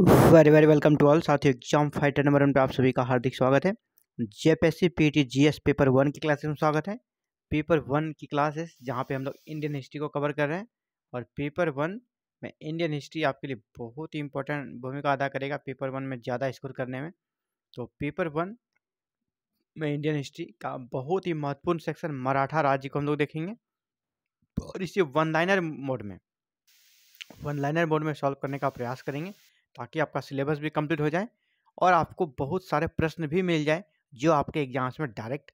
very very welcome to all साथियों exam fighter number one पे आप सभी का हार्दिक स्वागत है JPSC PT GS paper one की क्लासेस में स्वागत है पेपर वन की क्लासेस जहाँ पे हम लोग इंडियन हिस्ट्री को कवर कर रहे हैं और पेपर वन में इंडियन हिस्ट्री आपके लिए बहुत ही इंपॉर्टेंट भूमिका अदा करेगा पेपर वन में ज़्यादा स्कोर करने में तो पेपर वन में इंडियन हिस्ट्री का बहुत ही महत्वपूर्ण सेक्शन मराठा राज्य को हम लोग देखेंगे और इसे वन लाइनर मोड में वन लाइनर मोड में सॉल्व करने का प्रयास करेंगे ताकि आपका सिलेबस भी कंप्लीट हो जाए और आपको बहुत सारे प्रश्न भी मिल जाए जो आपके एग्जाम्स में डायरेक्ट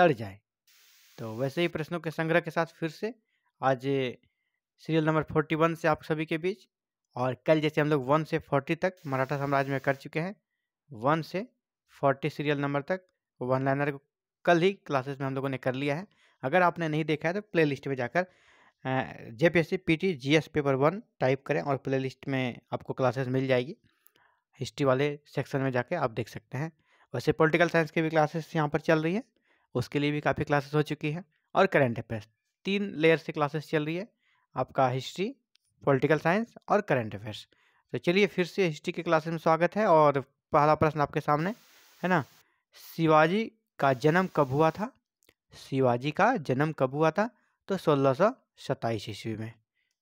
लड़ जाए तो वैसे ही प्रश्नों के संग्रह के साथ फिर से आज सीरियल नंबर फोर्टी वन से आप सभी के बीच और कल जैसे हम लोग वन से फोर्टी तक मराठा साम्राज्य में कर चुके हैं वन से फोर्टी सीरियल नंबर तक वन लाइनर कल ही क्लासेस में हम लोगों ने कर लिया है अगर आपने नहीं देखा है तो प्ले लिस्ट जाकर JPSC PT GS paper one type करें और प्लेलिस्ट में आपको क्लासेस मिल जाएगी हिस्ट्री वाले सेक्शन में जाके आप देख सकते हैं वैसे पॉलिटिकल साइंस की भी क्लासेस यहाँ पर चल रही है उसके लिए भी काफ़ी क्लासेस हो चुकी है और करेंट अफेयर्स तीन लेयर से क्लासेस चल रही है आपका हिस्ट्री पॉलिटिकल साइंस और करेंट अफेयर्स तो चलिए फिर से हिस्ट्री के क्लासेस में स्वागत है और पहला प्रश्न आपके सामने है ना शिवाजी का जन्म कब हुआ था शिवाजी का जन्म कब हुआ था तो सोलह सौ सत्ताईस ईस्वी में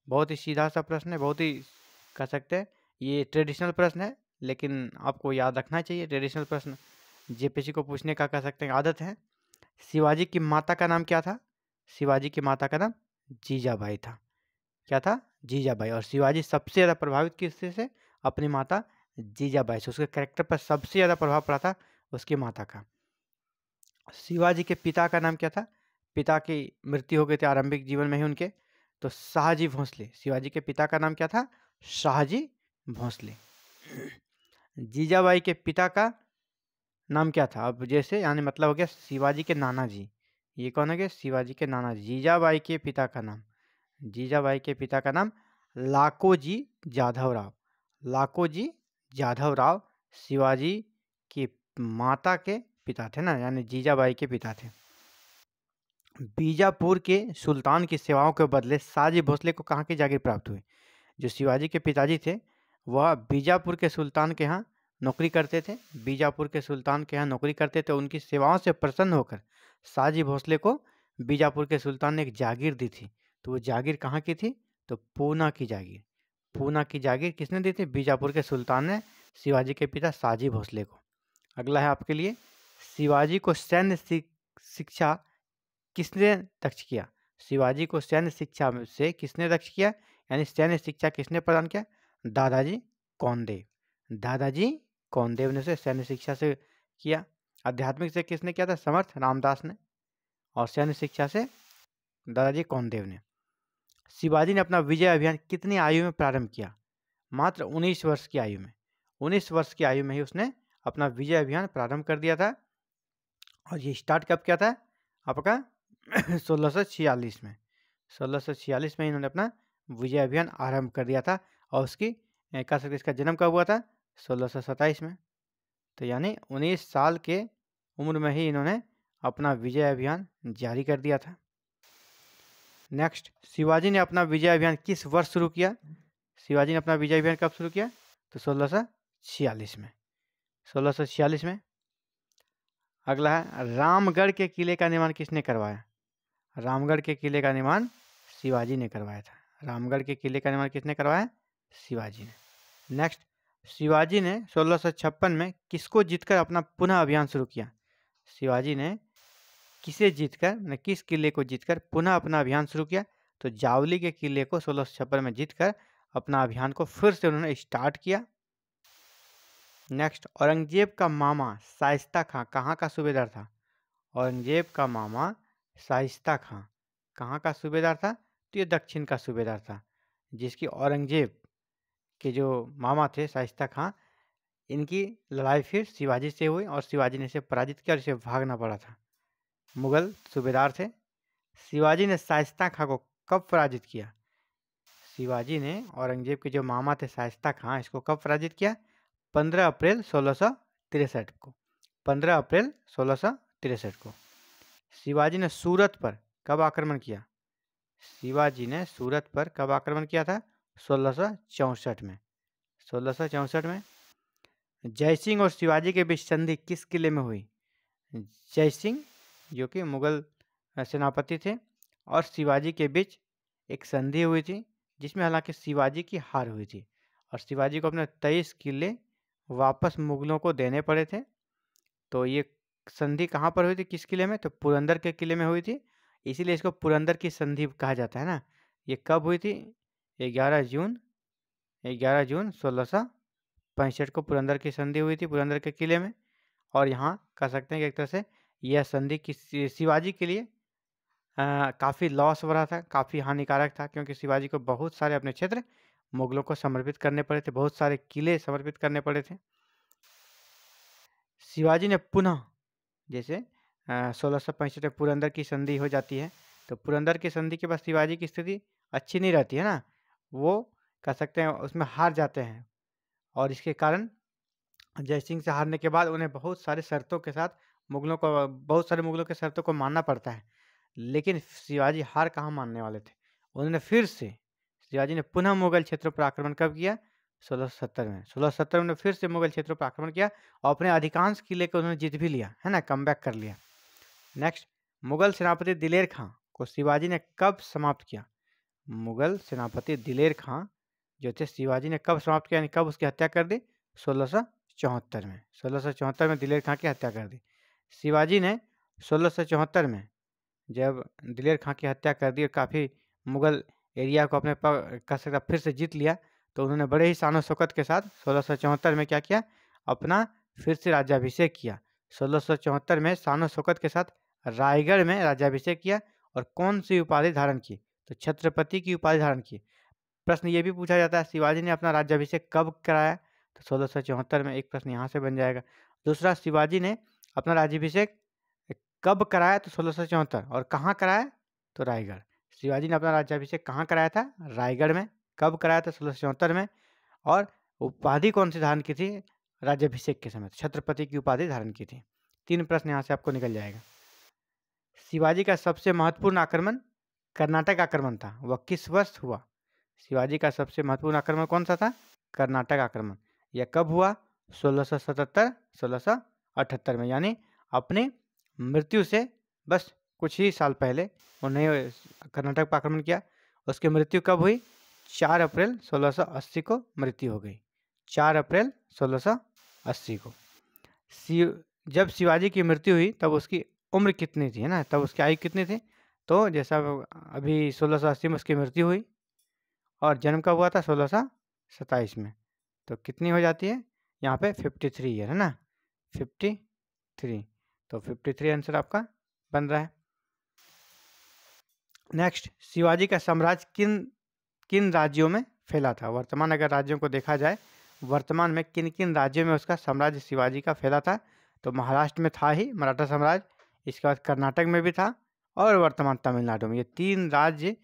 बहुत ही सीधा सा प्रश्न है बहुत ही कह सकते हैं ये ट्रेडिशनल प्रश्न है लेकिन आपको याद रखना चाहिए ट्रेडिशनल प्रश्न जेपीसी को पूछने का कह सकते हैं आदत है शिवाजी की माता का नाम क्या था शिवाजी की माता का नाम जीजाबाई था क्या था जीजाबाई और शिवाजी सबसे ज़्यादा प्रभावित किससे से अपनी माता जीजाबाई से उसके कैरेक्टर पर सबसे ज़्यादा प्रभाव पड़ा था उसकी माता का शिवाजी के पिता का नाम क्या था पिता की मृत्यु हो गई थी आरंभिक जीवन में ही उनके तो शाहजी भोंसले शिवाजी के पिता का नाम क्या था शाहजी भोंसले जीजाबाई के पिता का नाम क्या था अब जैसे यानी मतलब हो गया शिवाजी के नाना जी ये कौन हो गया शिवाजी के नाना जीजाबाई के पिता का नाम जीजाबाई के पिता का नाम लाकोजी जाधवराव लाकोजी जाधवराव शिवाजी की माता के पिता थे ना यानी जीजाबाई के पिता थे बीजापुर के सुल्तान की सेवाओं के बदले साजी भोसले को कहाँ की जागीर प्राप्त हुई जो शिवाजी के पिताजी थे वह बीजापुर के सुल्तान के यहाँ नौकरी करते थे बीजापुर के सुल्तान के यहाँ नौकरी करते थे उनकी सेवाओं से प्रसन्न होकर शाहजी भोसले को बीजापुर के सुल्तान ने एक जागीर दी थी तो वो जागीर कहाँ की थी तो पूना की जागीर पूना की जागीर किसने दी थी बीजापुर के सुल्तान ने शिवाजी के पिता साजी भोसले को अगला है आपके लिए शिवाजी को सैन्य शिक्षा किसने दक्ष किया शिवाजी को सैन्य शिक्षा से किसने दक्ष किया यानी सैन्य शिक्षा किसने प्रदान किया दादाजी कौनदेव दादाजी कौनदेव ने उसे सैन्य शिक्षा से किया आध्यात्मिक से किसने किया था समर्थ रामदास ने और सैन्य शिक्षा से दादाजी कौनदेव ने शिवाजी ने अपना विजय अभियान कितनी आयु में प्रारंभ किया मात्र 19 वर्ष की आयु में 19 वर्ष की आयु में ही उसने अपना विजय अभियान प्रारंभ कर दिया था और ये स्टार्ट कब किया था आपका सोलह में सोलह में इन्होंने अपना विजय अभियान आरंभ कर दिया था और उसकी कह सकते इसका जन्म कब हुआ था सोलह में तो यानी उन्नीस साल के उम्र में ही इन्होंने अपना विजय अभियान जारी कर दिया था नेक्स्ट शिवाजी ने अपना विजय अभियान किस वर्ष शुरू किया शिवाजी ने अपना विजय अभियान कब शुरू किया तो सोलह में सोलह में अगला है रामगढ़ के किले का निर्माण किसने करवाया रामगढ़ के किले का निर्माण शिवाजी ने करवाया था रामगढ़ के किले का निर्माण किसने करवाया शिवाजी ने नेक्स्ट शिवाजी ने सोलह में किसको जीतकर अपना पुनः अभियान शुरू किया शिवाजी ने किसे जीतकर न किस किले को जीतकर पुनः अपना अभियान शुरू किया तो जावली के किले को सोलह में जीतकर अपना अभियान को फिर से उन्होंने स्टार्ट किया नेक्स्ट औरंगजेब का मामा साइस्ता खां कहाँ का सूबेदार था औरंगजेब का मामा शाइस्ता खां कहाँ का सूबेदार था तो ये दक्षिण का सूबेदार था जिसकी औरंगजेब के जो मामा थे शाइस्ता खां इनकी लड़ाई फिर शिवाजी से हुई और शिवाजी ने इसे पराजित किया और इसे भागना पड़ा था मुगल सूबेदार थे शिवाजी ने शाइस्ता खां को कब पराजित किया शिवाजी ने औरंगजेब के जो मामा थे शाइस्ता खां इसको कब पराजित किया पंद्रह अप्रैल सोलह को पंद्रह अप्रैल सोलह को शिवाजी ने सूरत पर कब आक्रमण किया शिवाजी ने सूरत पर कब आक्रमण किया था सोलह में सोलह में जयसिंह और शिवाजी के बीच संधि किस किले में हुई जयसिंह जो कि मुगल सेनापति थे और शिवाजी के बीच एक संधि हुई थी जिसमें हालांकि शिवाजी की हार हुई थी और शिवाजी को अपने तेईस किले वापस मुगलों को देने पड़े थे तो ये संधि कहाँ पर हुई थी किस किले में तो पुरंदर के किले में हुई थी इसीलिए इसको पुरंदर की संधि कहा जाता है ना ये कब हुई थी ग्यारह जून ग्यारह जून सोलह सौ पैंसठ को पुरंदर की संधि हुई थी पुरंदर के किले में और यहाँ कह सकते हैं कि एक तरह से यह संधि किस शिवाजी के लिए काफ़ी लॉस हो रहा था काफ़ी हानिकारक था क्योंकि शिवाजी को बहुत सारे अपने क्षेत्र मुगलों को समर्पित करने पड़े थे बहुत सारे किले समर्पित करने पड़े थे शिवाजी ने पुनः जैसे सोलह सौ पैंसठ में पुरंदर की संधि हो जाती है तो पुरंदर की संधि के बाद शिवाजी की स्थिति अच्छी नहीं रहती है ना वो कह सकते हैं उसमें हार जाते हैं और इसके कारण जयसिंह से हारने के बाद उन्हें बहुत सारे शर्तों के साथ मुगलों को बहुत सारे मुगलों के शर्तों को मानना पड़ता है लेकिन शिवाजी हार कहाँ मानने वाले थे उन्होंने फिर से शिवाजी ने पुनः मुगल क्षेत्रों पर आक्रमण कब किया सोलह सत्तर में सोलह सत्तर में तो फिर से मुगल क्षेत्रों पर आक्रमण किया और अपने अधिकांश किले को उन्होंने जीत भी लिया है ना कम कर लिया नेक्स्ट मुगल सेनापति दिलेर खां को शिवाजी ने कब समाप्त किया मुगल सेनापति दिलेर खां जो थे शिवाजी ने कब समाप्त किया यानी कब उसकी हत्या कर दी सोलह चौहत्तर में सोलह में दिलेर खां की हत्या कर दी शिवाजी ने सोलह में जब दिलेर खां की हत्या कर दी और काफ़ी मुगल एरिया को अपने कह सकता फिर से जीत लिया तो उन्होंने बड़े ही शान शौकत के साथ सोलह में क्या किया अपना फिर से राज्याभिषेक किया सोलह में शान शौकत के साथ रायगढ़ में राज्याभिषेक किया और कौन सी उपाधि धारण की तो छत्रपति की उपाधि धारण की प्रश्न ये भी पूछा जाता है शिवाजी ने अपना राज्याभिषेक कब कराया तो सोलह में एक प्रश्न यहाँ से बन जाएगा दूसरा शिवाजी ने अपना राज्याभिषेक कब कराया तो सोलह और कहाँ कराया तो रायगढ़ शिवाजी ने अपना राज्याभिषेक कहाँ कराया था रायगढ़ में कब कराया था सोलह सौ चौहत्तर में और उपाधि कौन सी धारण की थी राज्यभिषेक के समय छत्रपति की उपाधि धारण की थी तीन प्रश्न यहाँ से आपको निकल जाएगा शिवाजी का सबसे महत्वपूर्ण आक्रमण कर्नाटक आक्रमण था वह किस वर्ष हुआ शिवाजी का सबसे महत्वपूर्ण आक्रमण कौन सा था कर्नाटक आक्रमण यह कब हुआ सोलह सौ सतहत्तर में यानी अपने मृत्यु से बस कुछ ही साल पहले उन्हें कर्नाटक पर आक्रमण किया उसकी मृत्यु कब हुई चार अप्रैल 1680 को मृत्यु हो गई चार अप्रैल 1680 को शिव जब शिवाजी की मृत्यु हुई तब उसकी उम्र कितनी थी है ना तब उसकी आयु कितनी थी तो जैसा अभी 1680 में उसकी मृत्यु हुई और जन्म कब हुआ था सोलह में तो कितनी हो जाती है यहाँ पे 53 थ्री है ना 53 तो 53 आंसर आपका बन रहा है नेक्स्ट शिवाजी का साम्राज्य किन किन राज्यों में फैला था वर्तमान अगर राज्यों को देखा जाए वर्तमान में किन किन राज्यों में उसका साम्राज्य शिवाजी का फैला था तो महाराष्ट्र में था ही मराठा साम्राज्य इसके बाद कर्नाटक में भी था और वर्तमान तमिलनाडु में ये तीन राज्य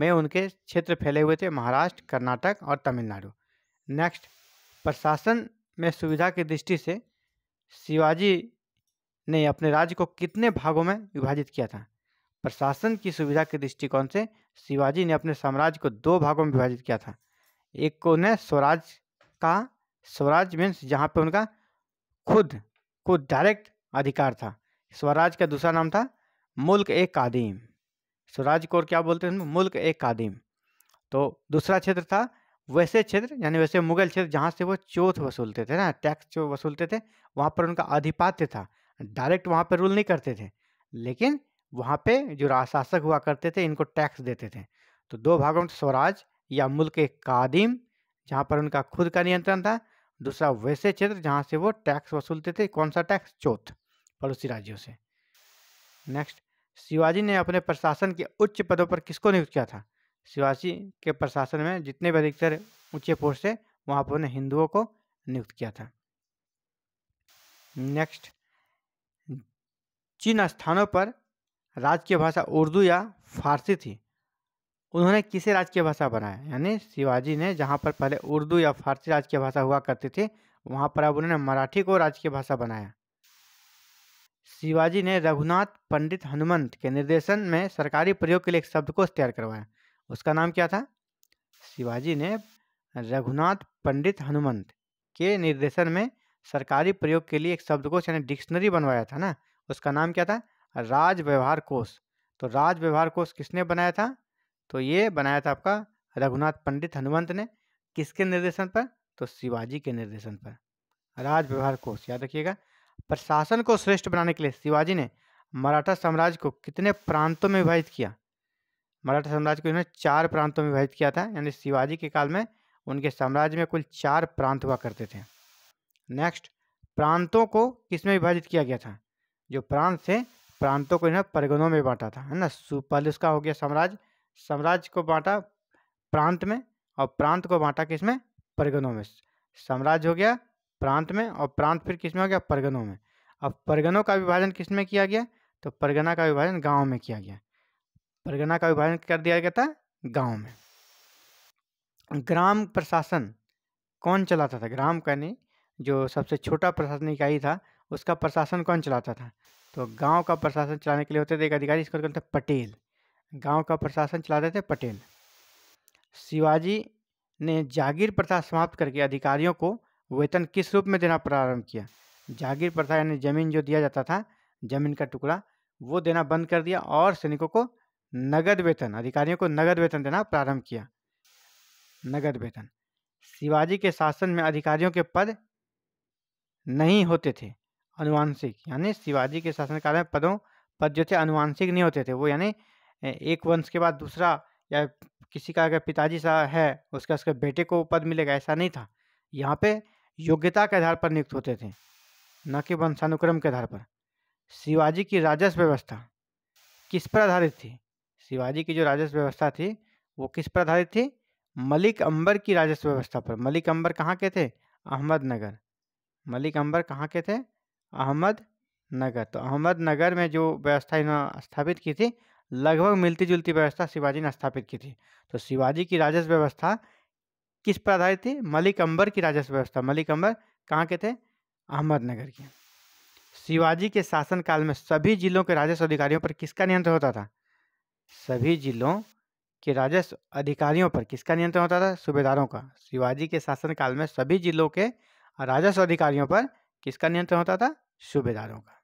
में उनके क्षेत्र फैले हुए थे महाराष्ट्र कर्नाटक और तमिलनाडु नेक्स्ट प्रशासन में सुविधा की दृष्टि से शिवाजी ने अपने राज्य को कितने भागों में विभाजित किया था प्रशासन की सुविधा के दृष्टिकोण से शिवाजी ने अपने साम्राज्य को दो भागों में विभाजित किया था एक को उन्हें स्वराज का स्वराज मीन्स जहाँ पे उनका खुद को डायरेक्ट अधिकार था स्वराज का दूसरा नाम था मुल्क ए कादीम स्वराज को और क्या बोलते हैं मुल्क ए कादीम तो दूसरा क्षेत्र था वैसे क्षेत्र यानी वैसे मुगल क्षेत्र जहाँ से वो चौथ वसूलते थे ना टैक्स जो वसूलते थे वहाँ पर उनका आधिपत्य था डायरेक्ट वहाँ पर रूल नहीं करते थे लेकिन वहाँ पे जो शासक हुआ करते थे इनको टैक्स देते थे तो दो भागों में तो स्वराज या मुल्क कादिम जहाँ पर उनका खुद का नियंत्रण था दूसरा वैसे क्षेत्र जहाँ से वो टैक्स वसूलते थे कौन सा टैक्स चौथ पड़ोसी राज्यों से नेक्स्ट शिवाजी ने अपने प्रशासन के उच्च पदों पर किसको नियुक्त किया था शिवाजी के प्रशासन में जितने भी अधिकतर ऊंचे पोस्ट थे वहाँ पर उन्हें हिंदुओं को नियुक्त किया था नेक्स्ट जिन स्थानों पर राजकीय भाषा उर्दू या फारसी थी उन्होंने किसे राजकीय भाषा बनाया यानी शिवाजी ने जहाँ पर पहले उर्दू या फारसी राजकीय भाषा हुआ करती थी वहाँ पर अब उन्होंने मराठी को राजकीय भाषा बनाया शिवाजी ने रघुनाथ पंडित हनुमंत के निर्देशन में सरकारी प्रयोग के लिए एक शब्दकोश तैयार करवाया उसका नाम क्या था शिवाजी ने रघुनाथ पंडित हनुमंत के निर्देशन में सरकारी प्रयोग के लिए एक शब्दकोश यानी डिक्शनरी बनवाया था ना उसका नाम क्या था राज व्यवहार कोष तो राज व्यवहार कोष किसने बनाया था तो ये बनाया था आपका रघुनाथ पंडित हनुमंत ने किसके निर्देशन पर तो शिवाजी के निर्देशन पर राज व्यवहार कोष याद रखिएगा प्रशासन को श्रेष्ठ बनाने के लिए शिवाजी ने मराठा साम्राज्य को कितने प्रांतों में विभाजित किया मराठा साम्राज्य को इन्होंने चार प्रांतों में विभाजित किया था यानी शिवाजी के काल में उनके साम्राज्य में कुल चार प्रांत हुआ करते थे नेक्स्ट प्रांतों को किसमें विभाजित किया गया था जो प्रांत थे प्रांतों को इन्होंने परगनों में बांटा था है ना पहले उसका हो गया साम्राज्य साम्राज्य को बांटा प्रांत में और प्रांत को बांटा किसमें परगनों में साम्राज्य हो गया प्रांत में और प्रांत फिर किसमें हो गया परगनों में अब परगनों का विभाजन किसमें किया गया तो परगना का विभाजन गाँव में किया गया परगना का विभाजन कर दिया गया था गाँव में ग्राम प्रशासन कौन चलाता था ग्राम का नहीं जो सबसे छोटा प्रशासन इकाई था उसका प्रशासन कौन चलाता था तो गांव का प्रशासन चलाने के लिए होते थे एक अधिकारी इसका कहते थे पटेल गांव का प्रशासन चलाते थे पटेल शिवाजी ने जागीर प्रथा समाप्त करके अधिकारियों को वेतन किस रूप में देना प्रारंभ किया जागीर प्रथा यानी जमीन जो दिया जाता था जमीन का टुकड़ा वो देना बंद कर दिया और सैनिकों को नगद वेतन अधिकारियों को नगद वेतन देना प्रारंभ किया नगद वेतन शिवाजी के शासन में अधिकारियों के पद नहीं होते थे अनुवांशिक यानी शिवाजी के शासनकाल में पदों पद जो थे अनुवांशिक नहीं होते थे वो यानी एक वंश के बाद दूसरा या किसी का अगर पिताजी सा है उसका उसके बेटे को पद मिलेगा ऐसा नहीं था यहाँ पे योग्यता के आधार पर नियुक्त होते थे न कि वंशानुक्रम के आधार पर शिवाजी की राजस्व व्यवस्था किस पर आधारित थी शिवाजी की जो राजस्व व्यवस्था थी वो किस पर आधारित थी मलिक अंबर की राजस्व व्यवस्था पर मलिक अंबर कहाँ के थे अहमदनगर मलिक अंबर कहाँ के थे अहमदनगर तो अहमद नगर में जो व्यवस्था इन्होंने स्थापित की थी लगभग मिलती जुलती व्यवस्था शिवाजी ने स्थापित की थी तो शिवाजी की राजस्व व्यवस्था किस पर आधारित थी मलिक अंबर की राजस्व व्यवस्था मलिक अंबर कहाँ के थे अहमदनगर के शिवाजी के शासनकाल में सभी जिलों के राजस्व अधिकारियों पर किसका नियंत्रण होता था सभी जिलों के राजस्व अधिकारियों पर किसका नियंत्रण होता था सूबेदारों का शिवाजी के शासनकाल में सभी जिलों के राजस्व अधिकारियों पर किसका नियंत्रण होता था सूबेदारों का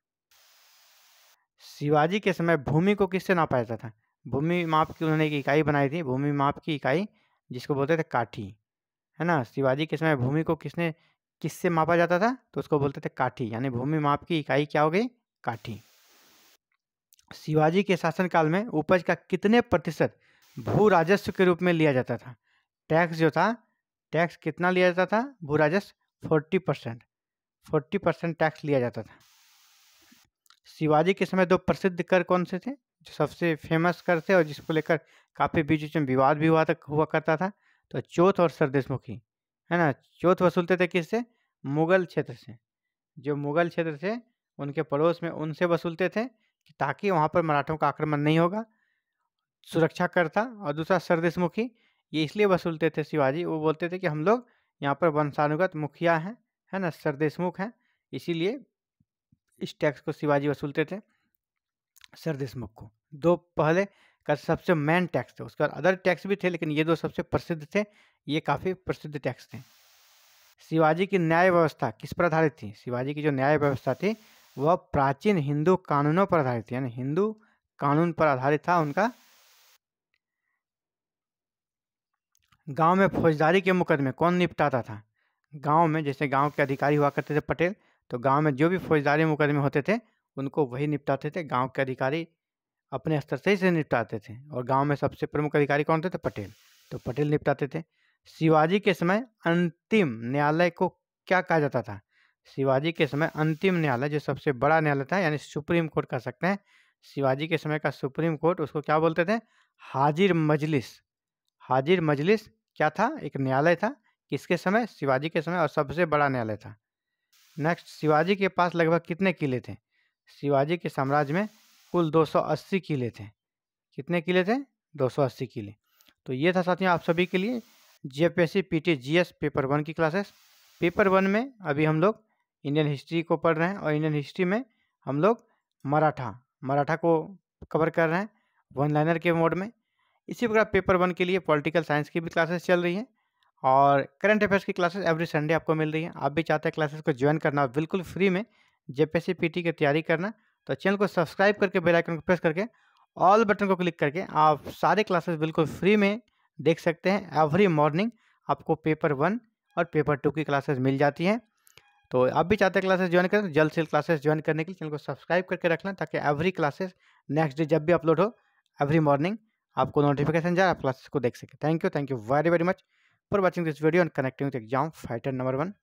शिवाजी के समय भूमि को किससे नापा जाता था भूमि माप की उन्होंने एक इकाई बनाई थी भूमि माप की इकाई जिसको बोलते थे काठी है ना शिवाजी के समय भूमि को किसने किससे मापा जाता था तो उसको बोलते थे काठी यानी भूमि माप की इकाई क्या हो गई काठी शिवाजी के शासनकाल में उपज का कितने प्रतिशत भू राजस्व के रूप में लिया जाता था टैक्स जो था टैक्स कितना लिया जाता था भू राजस्व forty percent forty percent tax लिया जाता था शिवाजी के समय दो प्रसिद्ध कर कौन से थे जो सबसे फेमस कर थे और जिसको लेकर काफ़ी बीच बीच में विवाद भी हुआ तक हुआ करता था तो चौथ और सरदेशमुखी है ना चौथ वसूलते थे किससे मुगल क्षेत्र से जो मुगल क्षेत्र थे उनके पड़ोस में उनसे वसूलते थे कि ताकि वहाँ पर मराठों का आक्रमण नहीं होगा सुरक्षा करता और दूसरा सरदेशमुखी ये इसलिए वसूलते थे शिवाजी वो बोलते थे कि हम लोग यहाँ पर वंशानुगत मुखिया हैं है ना सरदेशमुख हैं इसीलिए इस टैक्स को शिवाजी वसूलते थे सरदेशमुख को दो पहले का सबसे मेन टैक्स थे उसके बाद अदर टैक्स भी थे लेकिन ये दो सबसे प्रसिद्ध थे ये काफ़ी प्रसिद्ध टैक्स थे शिवाजी की न्याय व्यवस्था किस पर आधारित थी शिवाजी की जो न्याय व्यवस्था थी वह प्राचीन हिंदू कानूनों पर आधारित थी यानी हिंदू कानून पर आधारित था उनका गांव में फौजदारी के मुकदमे कौन निपटाता था गांव में जैसे गांव के अधिकारी हुआ करते थे पटेल तो गांव में जो भी फौजदारी मुकदमे होते थे उनको वही निपटाते थे गांव के अधिकारी अपने स्तर से ही से निपटाते थे और गांव में सबसे प्रमुख अधिकारी कौन होते थे तो पटेल तो पटेल निपटाते थे शिवाजी के समय अंतिम न्यायालय को क्या कहा जाता था शिवाजी के समय अंतिम न्यायालय जो सबसे बड़ा न्यायालय था यानी सुप्रीम कोर्ट कह सकते हैं शिवाजी के समय का सुप्रीम कोर्ट उसको क्या बोलते थे हाजिर मजलिस हाजिर मजलिस क्या था एक न्यायालय था किसके समय शिवाजी के समय और सबसे बड़ा न्यायालय था नेक्स्ट शिवाजी के पास लगभग कितने किले थे शिवाजी के साम्राज्य में कुल 280 किले थे कितने किले थे 280 किले तो ये था साथियों आप सभी के लिए G F S GS paper one की क्लासेस पेपर वन में अभी हम लोग इंडियन हिस्ट्री को पढ़ रहे हैं और इंडियन हिस्ट्री में हम लोग मराठा मराठा को कवर कर रहे हैं वन लाइनर के मोड में इसी प्रकार पेपर वन के लिए पॉलिटिकल साइंस की भी क्लासेस चल रही हैं और करंट अफेयर्स की क्लासेस एवरी संडे आपको मिल रही है आप भी चाहते हैं क्लासेस को ज्वाइन करना बिल्कुल फ्री में पी पीटी की तैयारी करना तो चैनल को सब्सक्राइब करके बेल आइकन को प्रेस करके ऑल बटन को क्लिक करके आप सारे क्लासेस बिल्कुल फ्री में देख सकते हैं एवरी मॉर्निंग आपको पेपर वन और पेपर टू की क्लासेस मिल जाती हैं तो आप भी चाहते हैं क्लासेस ज्वाइन करें जल्द से क्लासेस ज्वाइन करने के लिए चैनल को सब्सक्राइब करके रखना ताकि एवरी क्लासेस नेक्स्ट डे जब भी अपलोड हो एवरी मॉर्निंग आपको नोटिफिकेशन जाए आप क्लासेस को देख सकें thank you thank you very very much for watching this video and connecting with exam fighter number one